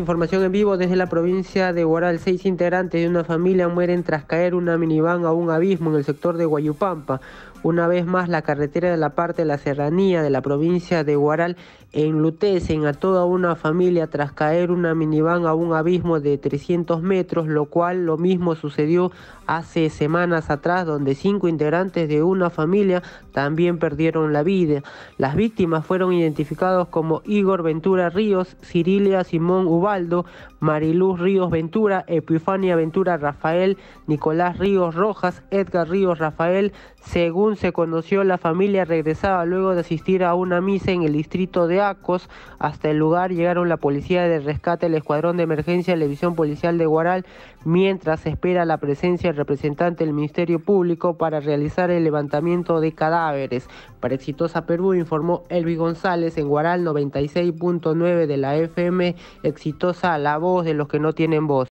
Información en vivo desde la provincia de Guaral, Seis integrantes de una familia mueren tras caer una minivan a un abismo en el sector de Guayupampa. Una vez más, la carretera de la parte de la serranía de la provincia de Guaral enlutecen a toda una familia tras caer una minivan a un abismo de 300 metros, lo cual lo mismo sucedió hace semanas atrás, donde cinco integrantes de una familia también perdieron la vida. Las víctimas fueron identificados como Igor Ventura Ríos, Cirilia Simón Ubaldo, Mariluz Ríos Ventura, Epifania Ventura Rafael, Nicolás Ríos Rojas, Edgar Ríos Rafael, según se conoció, la familia regresaba luego de asistir a una misa en el distrito de Acos. Hasta el lugar llegaron la policía de rescate, el escuadrón de emergencia, la división policial de Guaral, mientras espera la presencia del representante del Ministerio Público para realizar el levantamiento de cadáveres. Para Exitosa Perú informó Elvi González en Guaral 96.9 de la FM Exitosa, la voz de los que no tienen voz.